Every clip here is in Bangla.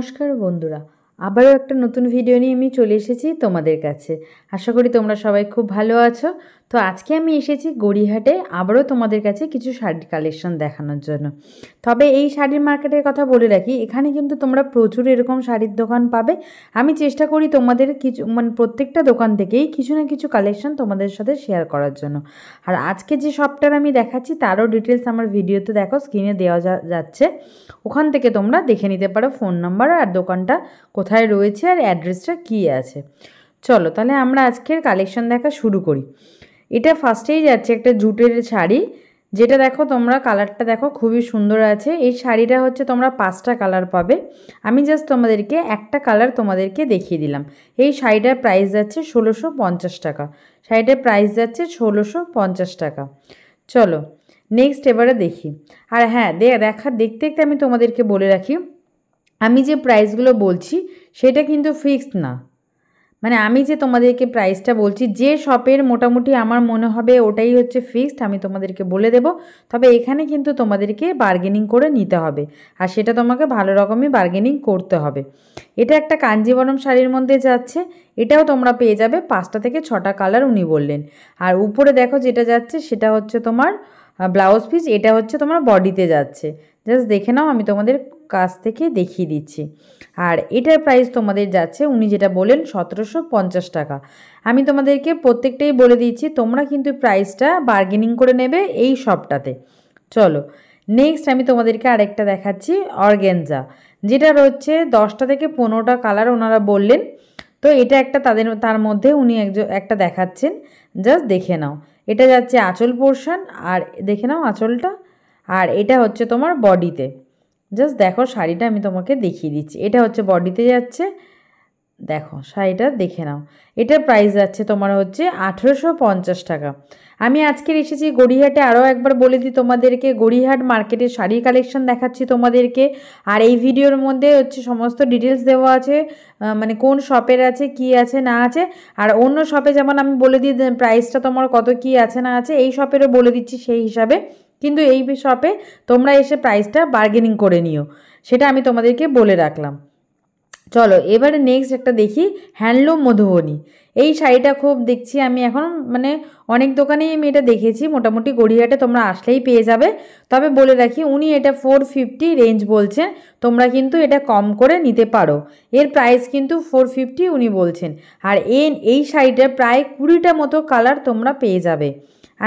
নমস্কার বন্ধুরা আবারও একটা নতুন ভিডিও নিয়ে আমি চলে এসেছি তোমাদের কাছে আশা করি তোমরা সবাই খুব ভালো আছো তো আজকে আমি এসেছি গড়িহাটে আবারও তোমাদের কাছে কিছু শাড়ির কালেকশন দেখানোর জন্য তবে এই শাড়ির মার্কেটের কথা বলে রাখি এখানে কিন্তু তোমরা প্রচুর এরকম শাড়ির দোকান পাবে আমি চেষ্টা করি তোমাদের কিছু মানে প্রত্যেকটা দোকান থেকেই কিছু না কিছু কালেকশন তোমাদের সাথে শেয়ার করার জন্য আর আজকে যে শপটার আমি দেখাচ্ছি তারও ডিটেলস আমার ভিডিওতে দেখো স্ক্রিনে দেওয়া যাচ্ছে ওখান থেকে তোমরা দেখে নিতে পারো ফোন নাম্বার আর দোকানটা কোথায় রয়েছে আর অ্যাড্রেসটা কী আছে চলো তাহলে আমরা আজকের কালেকশন দেখা শুরু করি এটা ফার্স্টেই যাচ্ছে একটা জুটের শাড়ি যেটা দেখো তোমরা কালারটা দেখো খুবই সুন্দর আছে এই শাড়িটা হচ্ছে তোমরা পাঁচটা কালার পাবে আমি জাস্ট তোমাদেরকে একটা কালার তোমাদেরকে দেখিয়ে দিলাম এই শাড়িটার প্রাইস যাচ্ছে ষোলোশো টাকা শাড়িটার প্রাইস যাচ্ছে ষোলোশো টাকা চলো নেক্সট এবারে দেখি আর হ্যাঁ দেখা দেখতে দেখতে আমি তোমাদেরকে বলে রাখি আমি যে প্রাইসগুলো বলছি সেটা কিন্তু ফিক্সড না মানে আমি যে তোমাদেরকে প্রাইসটা বলছি যে শপের মোটামুটি আমার মনে হবে ওটাই হচ্ছে ফিক্সড আমি তোমাদেরকে বলে দেব তবে এখানে কিন্তু তোমাদেরকে বার্গেনিং করে নিতে হবে আর সেটা তোমাকে ভালো রকমই বার্গেনিং করতে হবে এটা একটা কাঞ্জিবরম শাড়ির মধ্যে যাচ্ছে এটাও তোমরা পেয়ে যাবে পাঁচটা থেকে ছটা কালার উনি বললেন আর উপরে দেখো যেটা যাচ্ছে সেটা হচ্ছে তোমার ব্লাউজ পিস এটা হচ্ছে তোমার বডিতে যাচ্ছে জাস্ট দেখে নাও আমি তোমাদের কাছ থেকে দেখিয়ে দিচ্ছি আর এটার প্রাইস তোমাদের যাচ্ছে উনি যেটা বলেন সতেরোশো পঞ্চাশ টাকা আমি তোমাদেরকে প্রত্যেকটাই বলে দিচ্ছি তোমরা কিন্তু প্রাইসটা বার্গেনিং করে নেবে এই শপটাতে চলো নেক্সট আমি তোমাদেরকে আরেকটা দেখাচ্ছি অর্গেনজা যেটা রয়েছে দশটা থেকে পনেরোটা কালার ওনারা বললেন তো এটা একটা তাদের তার মধ্যে উনি একজন একটা দেখাচ্ছেন জাস্ট দেখে নাও এটা যাচ্ছে আঁচল পোর্শন আর দেখে নাও আঁচলটা আর এটা হচ্ছে তোমার বডিতে জাস্ট দেখো শাড়িটা আমি তোমাকে দেখিয়ে দিচ্ছি এটা হচ্ছে বডিতে যাচ্ছে দেখো শাড়িটা দেখে নাও এটার প্রাইস যাচ্ছে তোমার হচ্ছে আঠেরোশো টাকা আমি আজকের এসেছি গড়িহাটে আরও একবার বলে দিই তোমাদেরকে গড়িহাট মার্কেটের শাড়ি কালেকশন দেখাচ্ছি তোমাদেরকে আর এই ভিডিওর মধ্যে হচ্ছে সমস্ত ডিটেলস দেওয়া আছে মানে কোন শপের আছে কি আছে না আছে আর অন্য শপে যেমন আমি বলে দিই প্রাইসটা তোমার কত কি আছে না আছে এই শপেরও বলে দিচ্ছি সেই হিসাবে কিন্তু এই শপে তোমরা এসে প্রাইসটা বার্গেনিং করে নিও সেটা আমি তোমাদেরকে বলে রাখলাম চলো এবারে নেক্সট একটা দেখি হ্যান্ডলুম মধুবনী এই শাড়িটা খুব দেখছি আমি এখন মানে অনেক দোকানেই আমি এটা দেখেছি মোটামুটি গড়িয়াহাটে তোমরা আসলেই পেয়ে যাবে তবে বলে রাখি উনি এটা ফোর ফিফটি রেঞ্জ বলছেন তোমরা কিন্তু এটা কম করে নিতে পারো এর প্রাইস কিন্তু ফোর ফিফটি উনি বলছেন আর এন এই শাড়িটার প্রায় কুড়িটা মতো কালার তোমরা পেয়ে যাবে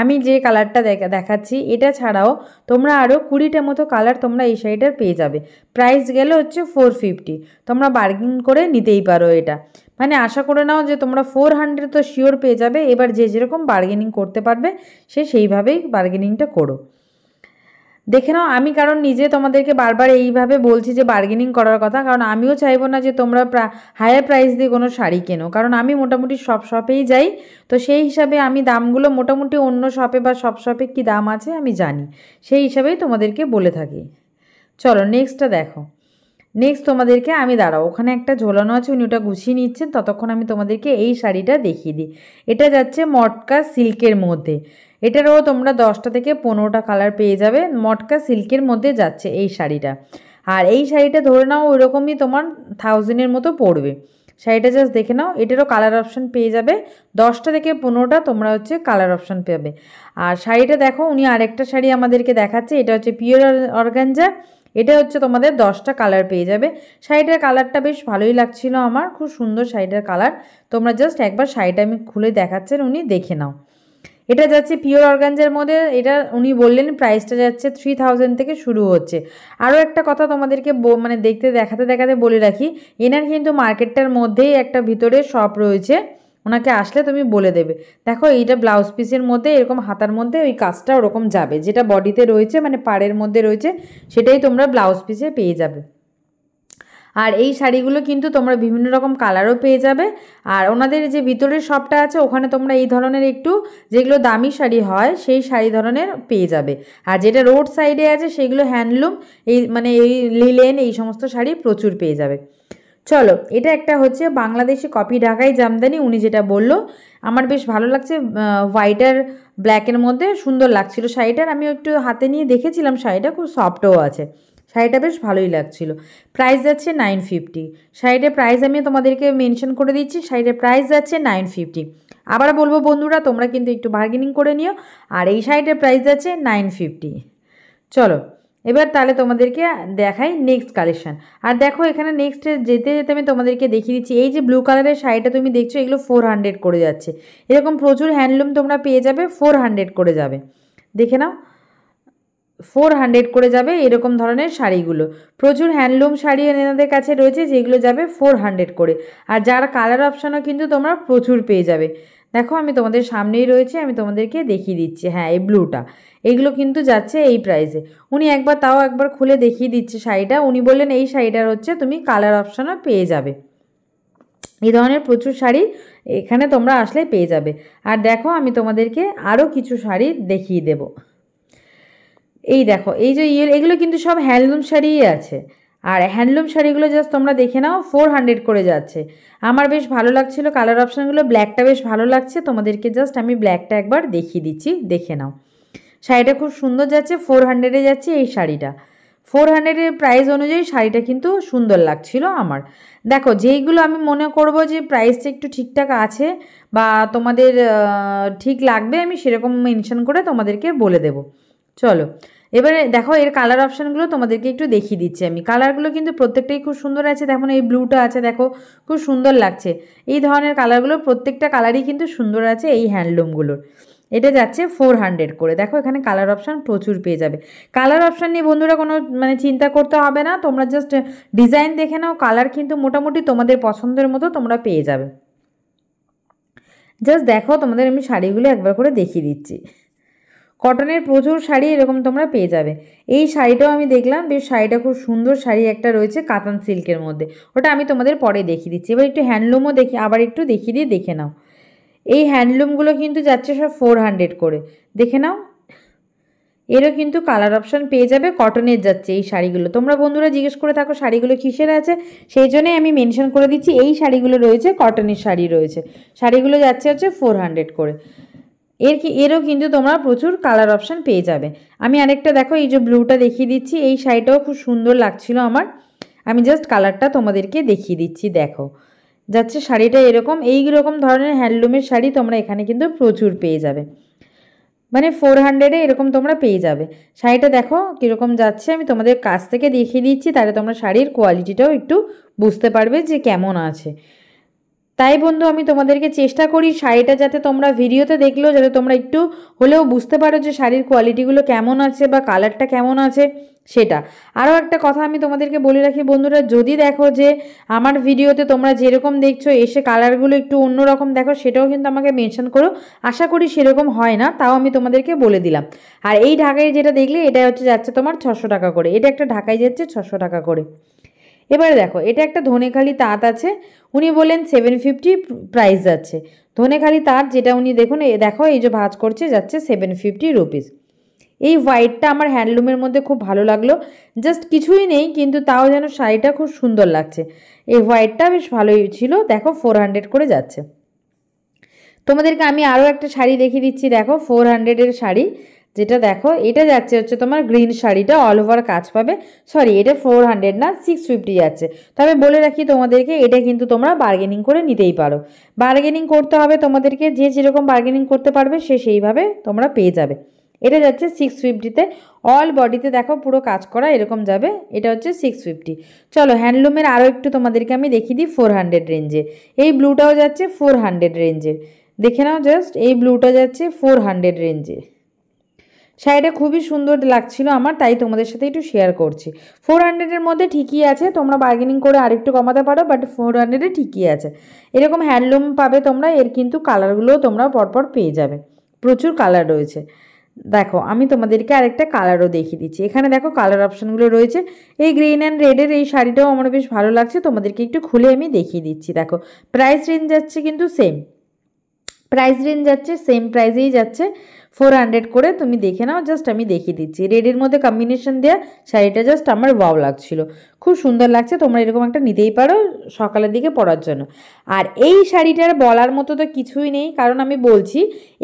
আমি যে কালারটা দেখা দেখাচ্ছি এটা ছাড়াও তোমরা আরও কুড়িটা মতো কালার তোমরা এই শাড়িটার পেয়ে যাবে প্রাইস গেলে হচ্ছে ফোর ফিফটি তোমরা বার্গিং করে নিতেই পারো এটা মানে আশা করে নাও যে তোমরা ফোর হান্ড্রেড তো শিওর পেয়ে যাবে এবার যে যেরকম বার্গেনিং করতে পারবে সে সেইভাবেই বার্গেনিংটা করো দেখে নাও আমি কারণ নিজে তোমাদেরকে বারবার এইভাবে বলছি যে বার্গেনিং করার কথা কারণ আমিও চাইবো না যে তোমরা হায়ার প্রাইস দিয়ে কোনো শাড়ি কেনো কারণ আমি মোটামুটি সব শপেই যাই তো সেই হিসাবে আমি দামগুলো মোটামুটি অন্য শপে বা সব শপে কী দাম আছে আমি জানি সেই হিসাবেই তোমাদেরকে বলে থাকি চলো নেক্সটটা দেখো নেক্সট তোমাদেরকে আমি দাঁড়াও ওখানে একটা ঝোলানো আছে উনি ওটা গুছিয়ে নিচ্ছেন ততক্ষণ আমি তোমাদেরকে এই শাড়িটা দেখিয়ে দিই এটা যাচ্ছে মটকা সিল্কের মধ্যে এটারও তোমরা দশটা থেকে পনেরোটা কালার পেয়ে যাবে মটকা সিল্কের মধ্যে যাচ্ছে এই শাড়িটা আর এই শাড়িটা ধরে নাও ওই রকমই তোমার থাউজেন্ডের মতো পড়বে শাড়িটা জাস্ট দেখে নাও এটারও কালার অপশান পেয়ে যাবে দশটা থেকে পনেরোটা তোমরা হচ্ছে কালার অপশান পাবে আর শাড়িটা দেখো উনি আরেকটা শাড়ি আমাদেরকে দেখাচ্ছে এটা হচ্ছে পিওর অর্গানজা এটা হচ্ছে তোমাদের দশটা কালার পেয়ে যাবে শাড়িটার কালারটা বেশ ভালোই লাগছিল আমার খুব সুন্দর শাড়িটার কালার তোমরা জাস্ট একবার শাড়িটা আমি খুলে দেখাচ্ছেন উনি দেখে নাও এটা যাচ্ছে পিওর অর্গানজার মধ্যে এটা উনি বললেন প্রাইসটা যাচ্ছে থ্রি থাউজেন্ড থেকে শুরু হচ্ছে আরও একটা কথা তোমাদেরকে মানে দেখতে দেখাতে দেখাতে বলে রাখি এনার কিন্তু মার্কেটটার মধ্যেই একটা ভিতরে শপ রয়েছে ওনাকে আসলে তুমি বলে দেবে দেখো এইটা ব্লাউজ পিসের মধ্যে এরকম হাতার মধ্যে ওই কাজটা ওরকম যাবে যেটা বডিতে রয়েছে মানে পাড়ের মধ্যে রয়েছে সেটাই তোমরা ব্লাউজ পিসে পেয়ে যাবে আর এই শাড়িগুলো কিন্তু তোমরা বিভিন্ন রকম কালারও পেয়ে যাবে আর ওনাদের যে ভিতরের শপটা আছে ওখানে তোমরা এই ধরনের একটু যেগুলো দামি শাড়ি হয় সেই শাড়ি ধরনের পেয়ে যাবে আর যেটা রোড সাইডে আছে সেগুলো হ্যান্ডলুম এই মানে এই লিলেন এই সমস্ত শাড়ি প্রচুর পেয়ে যাবে চলো এটা একটা হচ্ছে বাংলাদেশি কপি ঢাকাই জামদানি উনি যেটা বলল আমার বেশ ভালো লাগছে হোয়াইট আর ব্ল্যাকের মধ্যে সুন্দর লাগছিল শাড়িটার আমি একটু হাতে নিয়ে দেখেছিলাম শাড়িটা খুব সফটও আছে শাড়িটা বেশ ভালোই লাগছিল প্রাইস যাচ্ছে নাইন ফিফটি শাড়িটার প্রাইস আমি তোমাদেরকে মেনশন করে দিচ্ছি শাড়িটার প্রাইস যাচ্ছে নাইন ফিফটি আবার বলবো বন্ধুরা তোমরা কিন্তু একটু বার্গেনিং করে নিও আর এই শাড়িটার প্রাইস যাচ্ছে নাইন ফিফটি চলো এবার তাহলে তোমাদেরকে দেখাই নেক্সট কালেকশান আর দেখো এখানে নেক্সটে যেতে যেতে আমি তোমাদেরকে দেখিয়ে দিচ্ছি এই যে ব্লু কালারের শাড়িটা তুমি দেখছো এগুলো ফোর হান্ড্রেড করে যাচ্ছে এরকম প্রচুর হ্যান্ডলুম তোমরা পেয়ে যাবে ফোর হান্ড্রেড করে যাবে দেখে নাও ফোর হান্ড্রেড করে যাবে এরকম ধরনের শাড়িগুলো প্রচুর হ্যান্ডলুম শাড়ি এনাদের কাছে রয়েছে যেগুলো যাবে ফোর হান্ড্রেড করে আর যার কালার অপশানও কিন্তু তোমরা প্রচুর পেয়ে যাবে দেখো আমি তোমাদের সামনেই রয়েছে আমি তোমাদেরকে দেখিয়ে দিচ্ছি হ্যাঁ এই ব্লুটা এগুলো কিন্তু যাচ্ছে এই প্রাইসে উনি একবার তাও একবার খুলে দেখিয়ে দিচ্ছে শাড়িটা উনি বললেন এই শাড়িটার হচ্ছে তুমি কালার অপশানও পেয়ে যাবে এই ধরনের প্রচুর শাড়ি এখানে তোমরা আসলে পেয়ে যাবে আর দেখো আমি তোমাদেরকে আরও কিছু শাড়ি দেখিয়ে দেবো এই দেখো এই যে ইয়ে এগুলো কিন্তু সব হ্যান্ডলুম শাড়িই আছে আর হ্যান্ডলুম শাড়িগুলো জাস্ট তোমরা দেখে নাও ফোর হান্ড্রেড করে যাচ্ছে আমার বেশ ভালো লাগছিলো কালার অপশানগুলো ব্ল্যাকটা বেশ ভালো লাগছে তোমাদেরকে জাস্ট আমি ব্ল্যাকটা একবার দেখিয়ে দিচ্ছি দেখে নাও শাড়িটা খুব সুন্দর যাচ্ছে ফোর হান্ড্রেডে যাচ্ছে এই শাড়িটা ফোর হান্ড্রেডের প্রাইস অনুযায়ী শাড়িটা কিন্তু সুন্দর লাগছিল আমার দেখো যেইগুলো আমি মনে করব যে প্রাইসটা একটু ঠিকঠাক আছে বা তোমাদের ঠিক লাগবে আমি সেরকম মেনশন করে তোমাদেরকে বলে দেবো চলো এবারে দেখো এর কালার অপশানগুলো তোমাদেরকে একটু দেখিয়ে দিচ্ছি আমি কালারগুলো কিন্তু প্রত্যেকটাই খুব সুন্দর আছে দেখো এই ব্লুটা আছে দেখো খুব সুন্দর লাগছে এই ধরনের কালারগুলো প্রত্যেকটা কালারই কিন্তু সুন্দর আছে এই হ্যান্ডলুমগুলোর এটা যাচ্ছে ফোর হান্ড্রেড করে দেখো এখানে কালার অপশান প্রচুর পেয়ে যাবে কালার অপশান নিয়ে বন্ধুরা কোনো মানে চিন্তা করতে হবে না তোমরা জাস্ট ডিজাইন দেখে নাও কালার কিন্তু মোটামুটি তোমাদের পছন্দের মতো তোমরা পেয়ে যাবে জাস্ট দেখো তোমাদের আমি শাড়িগুলো একবার করে দেখিয়ে দিচ্ছি কটনের প্রচুর শাড়ি এরকম তোমরা পেয়ে যাবে এই শাড়িটাও আমি দেখলাম বেশ শাড়িটা খুব সুন্দর শাড়ি একটা রয়েছে কাতান সিল্কের মধ্যে ওটা আমি তোমাদের পরে দেখিয়ে দিচ্ছি এবার একটু হ্যান্ডলুমও দেখি আবার একটু দেখিয়ে দিয়ে দেখে নাও এই হ্যান্ডলুমগুলো কিন্তু যাচ্ছে সব ফোর হান্ড্রেড করে দেখে নাও এরও কিন্তু কালার অপশান পেয়ে যাবে কটনের যাচ্ছে এই শাড়িগুলো তোমরা বন্ধুরা জিজ্ঞেস করে থাকো শাড়িগুলো কিসের আছে সেই জন্যই আমি মেনশন করে দিচ্ছি এই শাড়িগুলো রয়েছে কটনের শাড়ি রয়েছে শাড়িগুলো যাচ্ছে হচ্ছে ফোর হান্ড্রেড করে এর কি এরও কিন্তু তোমরা প্রচুর কালার অপশান পেয়ে যাবে আমি আরেকটা দেখো এই যে ব্লুটা দেখিয়ে দিচ্ছি এই শাড়িটাও খুব সুন্দর লাগছিল আমার আমি জাস্ট কালারটা তোমাদেরকে দেখিয়ে দিচ্ছি দেখো যাচ্ছে শাড়িটা এরকম এই রকম ধরনের হ্যান্ডলুমের শাড়ি তোমরা এখানে কিন্তু প্রচুর পেয়ে যাবে মানে ফোর হান্ড্রেডে এরকম তোমরা পেয়ে যাবে শাড়িটা দেখো কীরকম যাচ্ছে আমি তোমাদের কাছ থেকে দেখিয়ে দিচ্ছি তাহলে তোমরা শাড়ির কোয়ালিটিটাও একটু বুঝতে পারবে যে কেমন আছে তাই বন্ধু আমি তোমাদেরকে চেষ্টা করি শাড়িটা যাতে তোমরা ভিডিওতে দেখলেও যাতে তোমরা একটু হলেও বুঝতে পারো যে শাড়ির কোয়ালিটিগুলো কেমন আছে বা কালারটা কেমন আছে সেটা আরও একটা কথা আমি তোমাদেরকে বলে রাখি বন্ধুরা যদি দেখো যে আমার ভিডিওতে তোমরা যেরকম দেখছো এসে কালারগুলো একটু অন্যরকম দেখো সেটাও কিন্তু আমাকে মেনশন করো আশা করি সেরকম হয় না তাও আমি তোমাদেরকে বলে দিলাম আর এই ঢাকায় যেটা দেখলে এটা হচ্ছে যাচ্ছে তোমার ছশো টাকা করে এটা একটা ঢাকায় যাচ্ছে ছশো টাকা করে এবারে দেখো এটা একটা ধনেখালি তাঁত আছে উনি বলেন সেভেন ফিফটি প্রাইস যাচ্ছে ধনেখালি তাঁত যেটা উনি দেখুন দেখো এই যে ভাজ করছে যাচ্ছে সেভেন ফিফটি রুপিস এই হোয়াইটটা আমার হ্যান্ডলুমের মধ্যে খুব ভালো লাগলো জাস্ট কিছুই নেই কিন্তু তাও যেন শাড়িটা খুব সুন্দর লাগছে এই হোয়াইটটা বেশ ভালোই ছিল দেখো ফোর হান্ড্রেড করে যাচ্ছে তোমাদেরকে আমি আরও একটা শাড়ি দেখিয়ে দিচ্ছি দেখো ফোর হান্ড্রেডের শাড়ি যেটা দেখো এটা যাচ্ছে হচ্ছে তোমার গ্রিন শাড়িটা অল ওভার কাজ পাবে সরি এটা ফোর হান্ড্রেড না সিক্স ফিফটি যাচ্ছে তবে বলে রাখি তোমাদেরকে এটা কিন্তু তোমরা বার্গেনিং করে নিতেই পারো বার্গেনিং করতে হবে তোমাদেরকে যে যেরকম বার্গেনিং করতে পারবে সে সেইভাবে তোমরা পেয়ে যাবে এটা যাচ্ছে সিক্স ফিফটিতে অল বডিতে দেখো পুরো কাজ করা এরকম যাবে এটা হচ্ছে সিক্স ফিফটি চলো হ্যান্ডলুমের আরও একটু তোমাদেরকে আমি দেখিয়ে দিই ফোর হান্ড্রেড রেঞ্জে এই ব্লুটাও যাচ্ছে ফোর হান্ড্রেড রেঞ্জের দেখে নাও জাস্ট এই ব্লুটা যাচ্ছে ফোর হান্ড্রেড রেঞ্জে শাড়িটা খুবই সুন্দর লাগছিল আমার তাই তোমাদের সাথে একটু শেয়ার করছি ফোর হান্ড্রেডের মধ্যে ঠিকই আছে তোমরা বার্গেনিং করে আরেকটু কমাতে পারো বাট ফোর হান্ড্রেডে ঠিকই আছে এরকম হ্যান্ডলুম পাবে তোমরা এর কিন্তু কালারগুলোও তোমরা পরপর পেয়ে যাবে প্রচুর কালার রয়েছে দেখো আমি তোমাদেরকে আরেকটা কালারও দেখিয়ে দিচ্ছি এখানে দেখো কালার অপশানগুলো রয়েছে এই গ্রিন অ্যান্ড রেডের এই শাড়িটাও আমার বেশ ভালো লাগছে তোমাদেরকে একটু খুলে আমি দেখিয়ে দিচ্ছি দেখো প্রাইস রেঞ্জ যাচ্ছে কিন্তু সেম প্রাইস রেঞ্জ যাচ্ছে সেম প্রাইসেই যাচ্ছে ফোর হান্ড্রেড করে তুমি দেখে নাও জাস্ট আমি দেখিয়ে দিচ্ছি রেডের মধ্যে কম্বিনেশন দেওয়া শাড়িটা জাস্ট আমার ওয়াও লাগছিল খুব সুন্দর লাগছে তোমরা এরকম একটা নিতেই পারো সকালের দিকে পরার জন্য আর এই শাড়িটার বলার মতো তো কিছুই নেই কারণ আমি বলছি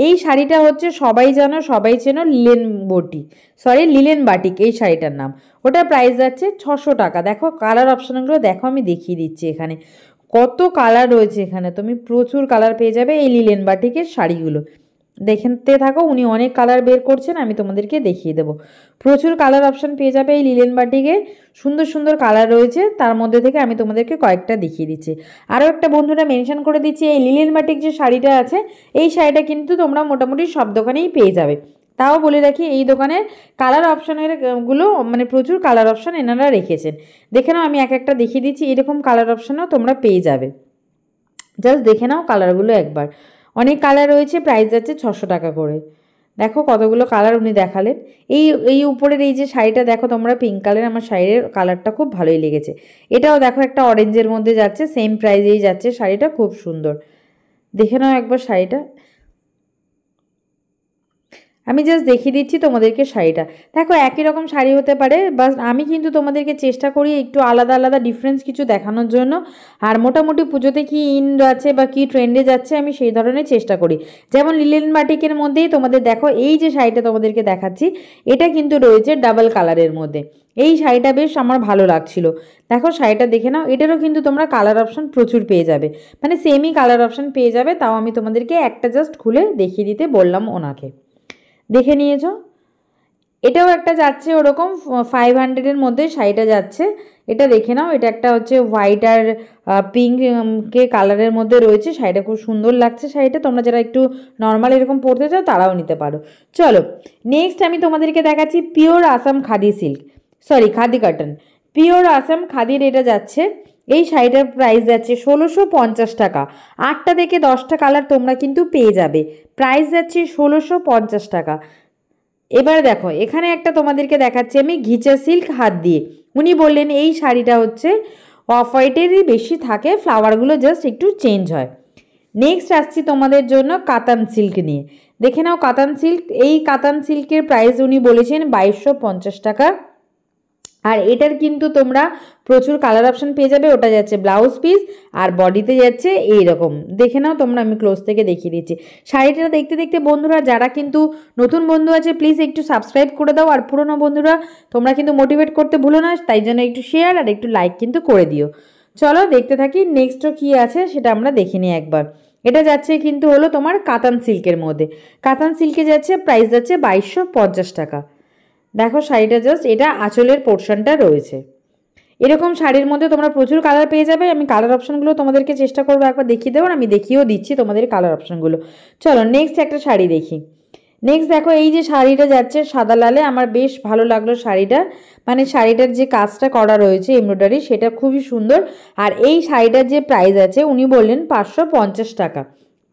এই শাড়িটা হচ্ছে সবাই জানো সবাই চেনো লিলেন বটি সরি লিলেন বাটিক এই শাড়িটার নাম ওটার প্রাইস যাচ্ছে ছশো টাকা দেখো কালার অপশানগুলো দেখো আমি দেখিয়ে দিচ্ছি এখানে কত কালার রয়েছে এখানে তুমি প্রচুর কালার পেয়ে যাবে এই লিলেন বাটিকের শাড়িগুলো দেখতে থাকো উনি অনেক কালার বের করছেন আমি তোমাদেরকে দেখিয়ে দেবো প্রচুর কালার অপশান পেয়ে যাবে এই লিলেন বাটিকে সুন্দর সুন্দর কালার রয়েছে তার মধ্যে থেকে আমি তোমাদেরকে কয়েকটা দেখিয়ে দিচ্ছি আরও একটা বন্ধুরা মেনশন করে দিচ্ছি এই লিলেন বাটিক যে শাড়িটা আছে এই শাড়িটা কিন্তু তোমরা মোটামুটি সব দোকানেই পেয়ে যাবে তাও বলে রাখি এই দোকানের কালার অপশানের গুলো মানে প্রচুর কালার অপশান এনারা রেখেছেন দেখে নাও আমি এক একটা দেখিয়ে দিচ্ছি এরকম কালার অপশানও তোমরা পেয়ে যাবে জাস্ট দেখে নাও কালারগুলো একবার অনেক কালার রয়েছে প্রাইস যাচ্ছে ছশো টাকা করে দেখো কতগুলো কালার উনি দেখালেন এই এই উপরের এই যে শাড়িটা দেখো তোমরা পিঙ্ক কালার আমার শাড়ির কালারটা খুব ভালোই লেগেছে এটাও দেখো একটা অরেঞ্জের মধ্যে যাচ্ছে সেম প্রাইজেই যাচ্ছে শাড়িটা খুব সুন্দর দেখে নাও একবার শাড়িটা আমি জাস্ট দেখিয়ে দিচ্ছি তোমাদেরকে শাড়িটা দেখো একই রকম শাড়ি হতে পারে বাস আমি কিন্তু তোমাদেরকে চেষ্টা করি একটু আলাদা আলাদা ডিফারেন্স কিছু দেখানোর জন্য আর মোটামুটি পুজোতে কি ইন আছে বা কি ট্রেন্ডে যাচ্ছে আমি সেই ধরনের চেষ্টা করি যেমন লিলেন বাটিকের মধ্যেই তোমাদের দেখো এই যে শাড়িটা তোমাদেরকে দেখাচ্ছি এটা কিন্তু রয়েছে ডাবল কালারের মধ্যে এই শাড়িটা বেশ আমার ভালো লাগছিল দেখো শাড়িটা দেখে নাও এটারও কিন্তু তোমরা কালার অপশান প্রচুর পেয়ে যাবে মানে সেমই কালার অপশান পেয়ে যাবে তাও আমি তোমাদেরকে একটা জাস্ট খুলে দেখিয়ে দিতে বললাম ওনাকে দেখে নিয়েছো এটাও একটা যাচ্ছে ওরকম ফাইভ হান্ড্রেডের মধ্যে শাড়িটা যাচ্ছে এটা দেখে নাও এটা একটা হচ্ছে হোয়াইট আর পিঙ্ককে কালারের মধ্যে রয়েছে শাড়িটা খুব সুন্দর লাগছে শাড়িটা তোমরা যারা একটু নর্মাল এরকম পরতে চাও তারাও নিতে পারো চলো নেক্সট আমি তোমাদেরকে দেখাচ্ছি pure Assam khadi silk sorry khadi cotton pure Assam খাদির এটা যাচ্ছে এই শাড়িটার প্রাইস যাচ্ছে ষোলোশো পঞ্চাশ টাকা আটটা থেকে দশটা কালার তোমরা কিন্তু পেয়ে যাবে প্রাইস যাচ্ছে ষোলোশো পঞ্চাশ টাকা এবার দেখো এখানে একটা তোমাদেরকে দেখাচ্ছি আমি ঘিচা সিল্ক হাত দিয়ে উনি বললেন এই শাড়িটা হচ্ছে অফ হোয়াইটেরই বেশি থাকে ফ্লাওয়ারগুলো জাস্ট একটু চেঞ্জ হয় নেক্সট আসছি তোমাদের জন্য কাতান সিল্ক নিয়ে দেখে নাও কাতান সিল্ক এই কাতান সিল্কের প্রাইস উনি বলেছেন বাইশশো পঞ্চাশ টাকা আর এটার কিন্তু তোমরা প্রচুর কালার অপশান পেয়ে যাবে ওটা যাচ্ছে ব্লাউজ পিস আর বডিতে যাচ্ছে এই রকম দেখে নাও তোমরা আমি ক্লোজ থেকে দেখিয়ে দিচ্ছি শাড়িটা দেখতে দেখতে বন্ধুরা যারা কিন্তু নতুন বন্ধু আছে প্লিজ একটু সাবস্ক্রাইব করে দাও আর পুরনো বন্ধুরা তোমরা কিন্তু মোটিভেট করতে ভুলো না তাই জন্য একটু শেয়ার আর একটু লাইক কিন্তু করে দিও চলো দেখতে থাকি নেক্সটও কী আছে সেটা আমরা দেখে নিই একবার এটা যাচ্ছে কিন্তু হলো তোমার কাতান সিল্কের মধ্যে কাতান সিল্কে যাচ্ছে প্রাইস যাচ্ছে বাইশশো টাকা দেখো শাড়িটা জাস্ট এটা আঁচলের পোর্শনটা রয়েছে এরকম শাড়ির মধ্যে তোমরা প্রচুর কালার পেয়ে যাবে আমি কালার অপশানগুলো তোমাদেরকে চেষ্টা করবো একবার দেখিয়ে দেবো আমি দেখিয়েও দিচ্ছি তোমাদের কালার অপশানগুলো চলো নেক্সট একটা শাড়ি দেখি নেক্সট দেখো এই যে শাড়িটা যাচ্ছে সাদা লালে আমার বেশ ভালো লাগলো শাড়িটা মানে শাড়িটার যে কাজটা করা রয়েছে এমব্রয়ডারি সেটা খুবই সুন্দর আর এই শাড়িটার যে প্রাইস আছে উনি বললেন পাঁচশো টাকা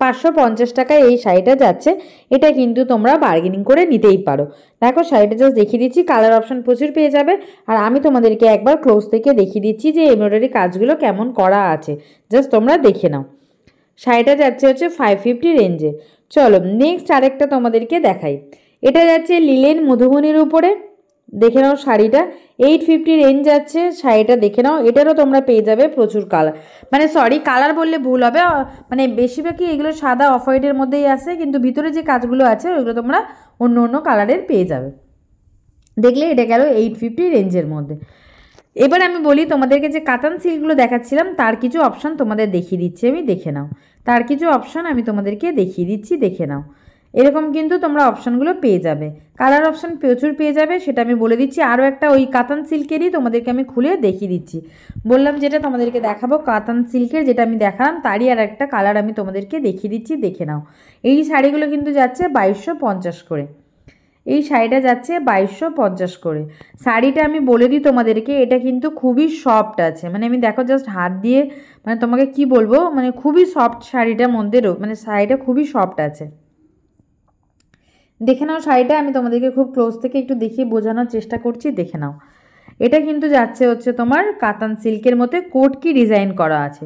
পাঁচশো পঞ্চাশ টাকায় এই শাড়িটা যাচ্ছে এটা কিন্তু তোমরা বার্গেনিং করে নিতেই পারো দেখো শাড়িটা জাস্ট দেখিয়ে দিচ্ছি কালার অপশন প্রচুর পেয়ে যাবে আর আমি তোমাদেরকে একবার ক্লোজ থেকে দেখিয়ে দিচ্ছি যে এমব্রয়ডারি কাজগুলো কেমন করা আছে জাস্ট তোমরা দেখে নাও শাড়িটা যাচ্ছে হচ্ছে ফাইভ ফিফটি রেঞ্জে চলো নেক্সট আরেকটা তোমাদেরকে দেখাই এটা যাচ্ছে লিলেন মধুবনির উপরে দেখে নাও শাড়িটা এইট ফিফটি রেঞ্জ আছে শাড়িটা দেখে নাও এটারও তোমরা পেয়ে যাবে প্রচুর কালার মানে সরি কালার বললে ভুল হবে মানে বেশিরভাগই এগুলো সাদা অফ হোয়াইটের মধ্যেই আছে কিন্তু ভিতরে যে কাজগুলো আছে ওইগুলো তোমরা অন্য অন্য কালারের পেয়ে যাবে দেখলে এটা গেল এইট ফিফটি রেঞ্জের মধ্যে এবার আমি বলি তোমাদেরকে যে কাতান সিল্কগুলো দেখাচ্ছিলাম তার কিছু অপশান তোমাদের দেখিয়ে দিচ্ছি আমি দেখে নাও তার কিছু অপশান আমি তোমাদেরকে দেখিয়ে দিচ্ছি দেখে নাও এরকম কিন্তু তোমরা অপশানগুলো পেয়ে যাবে কালার অপশান প্রচুর পেয়ে যাবে সেটা আমি বলে দিচ্ছি আরও একটা ওই কাতান সিল্কেরই তোমাদেরকে আমি খুলে দেখিয়ে দিচ্ছি বললাম যেটা তোমাদেরকে দেখাবো কাতান সিল্কের যেটা আমি দেখালাম তারই আর একটা কালার আমি তোমাদেরকে দেখিয়ে দিচ্ছি দেখে নাও এই শাড়িগুলো কিন্তু যাচ্ছে বাইশশো পঞ্চাশ করে এই শাড়িটা যাচ্ছে বাইশশো পঞ্চাশ করে শাড়িটা আমি বলে দিই তোমাদেরকে এটা কিন্তু খুবই সফট আছে মানে আমি দেখো জাস্ট হাত দিয়ে মানে তোমাকে কি বলবো মানে খুবই সফট শাড়িটার মধ্যে মানে শাড়িটা খুবই সফট আছে দেখে নাও শাড়িটা আমি তোমাদেরকে খুব ক্লোজ থেকে একটু দেখিয়ে বোঝানোর চেষ্টা করছি দেখে নাও এটা কিন্তু যাচ্ছে হচ্ছে তোমার কাতান সিল্কের মধ্যে কোটকি ডিজাইন করা আছে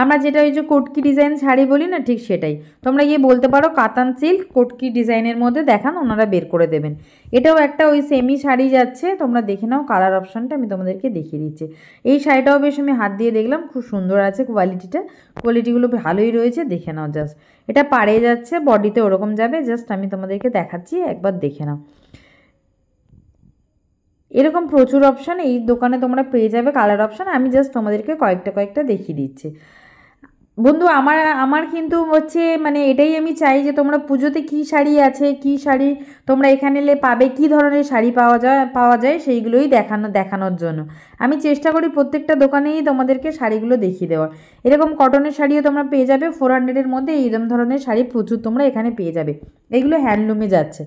আমরা যেটা ওই যে কোটকি ডিজাইন শাড়ি বলি না ঠিক সেটাই তোমরা গিয়ে বলতে পারো কাতান সিল্ক কোটকি ডিজাইনের মধ্যে দেখান ওনারা বের করে দেবেন এটাও একটা ওই সেমি শাড়ি যাচ্ছে তোমরা দেখে নাও কালার অপশানটা আমি তোমাদেরকে দেখিয়ে দিচ্ছি এই শাড়িটাও বেশ আমি হাত দিয়ে দেখলাম খুব সুন্দর আছে কোয়ালিটিটা কোয়ালিটিগুলো ভালোই রয়েছে দেখে নাও জাস্ট এটা পাড়ে যাচ্ছে বডিতে ওরকম যাবে জাস্ট আমি তোমাদেরকে দেখাচ্ছি একবার দেখে নাও এরকম প্রচুর অপশান এই দোকানে তোমরা পেয়ে যাবে কালার অপশান আমি জাস্ট তোমাদেরকে কয়েকটা কয়েকটা দেখিয়ে দিচ্ছি বন্ধু আমার আমার কিন্তু হচ্ছে মানে এটাই আমি চাই যে তোমরা পুজোতে কি শাড়ি আছে কি শাড়ি তোমরা এখানে এলে পাবে কি ধরনের শাড়ি পাওয়া যায় পাওয়া যায় সেইগুলোই দেখানো দেখানোর জন্য আমি চেষ্টা করি প্রত্যেকটা দোকানেই তোমাদেরকে শাড়িগুলো দেখিয়ে দেওয়ার এরকম কটনের শাড়িও তোমরা পেয়ে যাবে ফোর হান্ড্রেডের মধ্যে এইরকম ধরনের শাড়ি প্রচুর তোমরা এখানে পেয়ে যাবে এগুলো হ্যান্ডলুমে যাচ্ছে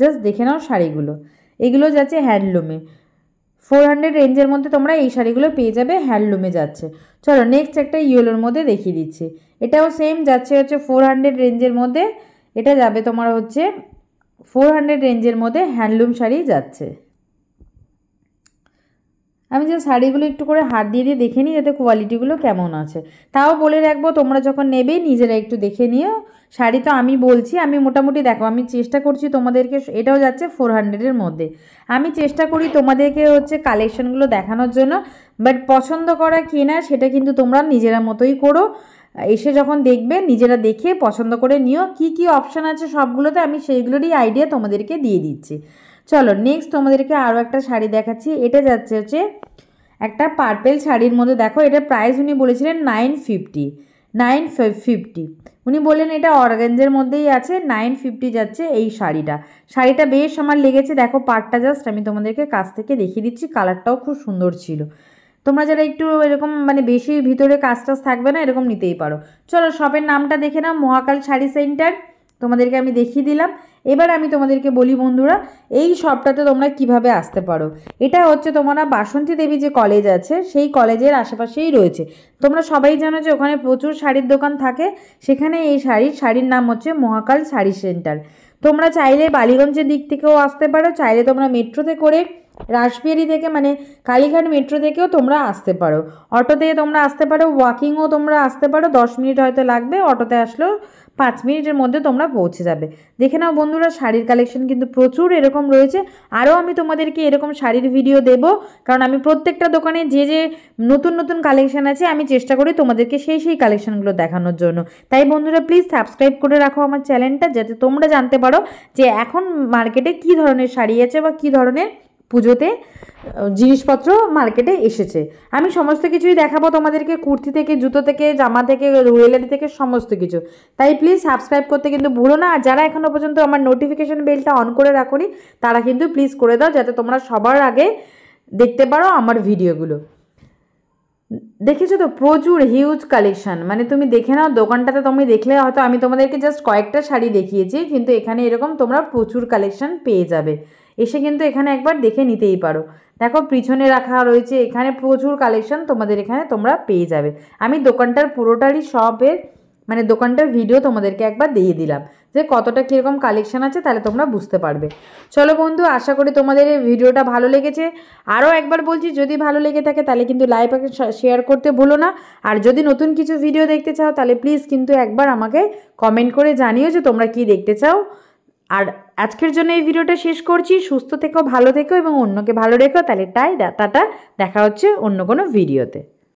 জাস্ট দেখে নাও শাড়িগুলো এগুলো যাচ্ছে হ্যান্ডলুমে ফোর হান্ড্রেড রেঞ্জের মধ্যে তোমরা এই শাড়িগুলো পেয়ে যাবে হ্যান্ডলুমে যাচ্ছে চলো নেক্সট একটা ইয়েলোর মধ্যে দেখিয়ে দিচ্ছি এটাও সেম যাচ্ছে হচ্ছে ফোর হান্ড্রেড রেঞ্জের মধ্যে এটা যাবে তোমার হচ্ছে ফোর হান্ড্রেড রেঞ্জের মধ্যে হ্যান্ডলুম শাড়ি যাচ্ছে আমি যে শাড়িগুলো একটু করে হাত দিয়ে দিয়ে দেখে নিই যাতে কোয়ালিটিগুলো কেমন আছে তাও বলে রাখবো তোমরা যখন নেবে নিজেরা একটু দেখে নিও শাড়ি তো আমি বলছি আমি মোটামুটি দেখো আমি চেষ্টা করছি তোমাদেরকে এটাও যাচ্ছে ফোর হান্ড্রেডের মধ্যে আমি চেষ্টা করি তোমাদেরকে হচ্ছে কালেকশানগুলো দেখানোর জন্য বাট পছন্দ করা না সেটা কিন্তু তোমরা নিজেরা মতোই করো এসে যখন দেখবে নিজেরা দেখে পছন্দ করে নিও কি কি অপশান আছে সবগুলোতে আমি সেইগুলোরই আইডিয়া তোমাদেরকে দিয়ে দিচ্ছি চলো নেক্সট তোমাদেরকে আরও একটা শাড়ি দেখাচ্ছি এটা যাচ্ছে হচ্ছে একটা পার্পেল শাড়ির মধ্যে দেখো এটা প্রাইস উনি বলেছিলেন নাইন ফিফটি নাইন ফিফটি উনি বললেন এটা অরগেঞ্জের মধ্যেই আছে নাইন ফিফটি যাচ্ছে এই শাড়িটা শাড়িটা বেশ আমার লেগেছে দেখো পার্টটা জাস্ট আমি তোমাদেরকে কাছ থেকে দেখিয়ে দিচ্ছি কালারটাও খুব সুন্দর ছিল তোমরা যারা একটু এরকম মানে বেশি ভিতরে কাজ টাজ থাকবে না এরকম নিতেই পারো চলো শপের নামটা দেখে নাও মহাকাল শাড়ি সেন্টার তোমাদেরকে আমি দেখিয়ে দিলাম এবার আমি তোমাদেরকে বলি বন্ধুরা এই শপটাতে তোমরা কিভাবে আসতে পারো এটা হচ্ছে তোমরা বাসন্তী দেবী যে কলেজ আছে সেই কলেজের আশেপাশেই রয়েছে তোমরা সবাই জানো যে ওখানে প্রচুর শাড়ির দোকান থাকে সেখানে এই শাড়ির শাড়ির নাম হচ্ছে মহাকাল শাড়ি সেন্টার তোমরা চাইলে বালিগঞ্জের দিক থেকেও আসতে পারো চাইলে তোমরা মেট্রোতে করে রাসবিহারি থেকে মানে কালীঘাট মেট্রো থেকেও তোমরা আসতে পারো অটোতে তোমরা আসতে পারো ওয়াকিংও তোমরা আসতে পারো দশ মিনিট হয়তো লাগবে অটোতে আসলেও পাঁচ মিনিটের মধ্যে তোমরা পৌঁছে যাবে দেখে নাও বন্ধুরা শাড়ির কালেকশন কিন্তু প্রচুর এরকম রয়েছে আরও আমি তোমাদেরকে এরকম শাড়ির ভিডিও দেব কারণ আমি প্রত্যেকটা দোকানে যে যে নতুন নতুন কালেকশন আছে আমি চেষ্টা করি তোমাদেরকে সেই সেই কালেকশনগুলো দেখানোর জন্য তাই বন্ধুরা প্লিজ সাবস্ক্রাইব করে রাখো আমার চ্যানেলটা যাতে তোমরা জানতে পারো যে এখন মার্কেটে কি ধরনের শাড়ি আছে বা কি ধরনের পুজোতে জিনিসপত্র মার্কেটে এসেছে আমি সমস্ত কিছুই দেখাবো তোমাদেরকে কুর্তি থেকে জুতো থেকে জামা থেকে রুয়েলারি থেকে সমস্ত কিছু তাই প্লিজ সাবস্ক্রাইব করতে কিন্তু ভুলো না আর যারা এখনও পর্যন্ত আমার নোটিফিকেশান বেলটা অন করে রাখোনি তারা কিন্তু প্লিজ করে দাও যাতে তোমরা সবার আগে দেখতে পারো আমার ভিডিওগুলো দেখেছো তো প্রচুর হিউজ কালেকশান মানে তুমি দেখে নাও দোকানটাতে তুমি দেখলে হয়তো আমি তোমাদেরকে জাস্ট কয়েকটা শাড়ি দেখিয়েছি কিন্তু এখানে এরকম তোমরা প্রচুর কালেকশান পেয়ে যাবে এসে কিন্তু এখানে একবার দেখে নিতেই পারো দেখো পিছনে রাখা রয়েছে এখানে প্রচুর কালেকশন তোমাদের এখানে তোমরা পেয়ে যাবে আমি দোকানটার পুরোটারই সবের মানে দোকানটার ভিডিও তোমাদেরকে একবার দিয়ে দিলাম যে কতটা কীরকম কালেকশান আছে তাহলে তোমরা বুঝতে পারবে চলো বন্ধু আশা করি তোমাদের এই ভিডিওটা ভালো লেগেছে আরও একবার বলছি যদি ভালো লেগে থাকে তাহলে কিন্তু লাইভ শেয়ার করতে ভুলো না আর যদি নতুন কিছু ভিডিও দেখতে চাও তাহলে প্লিজ কিন্তু একবার আমাকে কমেন্ট করে জানিও যে তোমরা কি দেখতে চাও আর আজকের জন্য এই ভিডিওটা শেষ করছি সুস্থ থেকো ভালো থেকো এবং অন্যকে ভালো রেখো তাহলে টাই তাটা দেখা হচ্ছে অন্য কোনো ভিডিওতে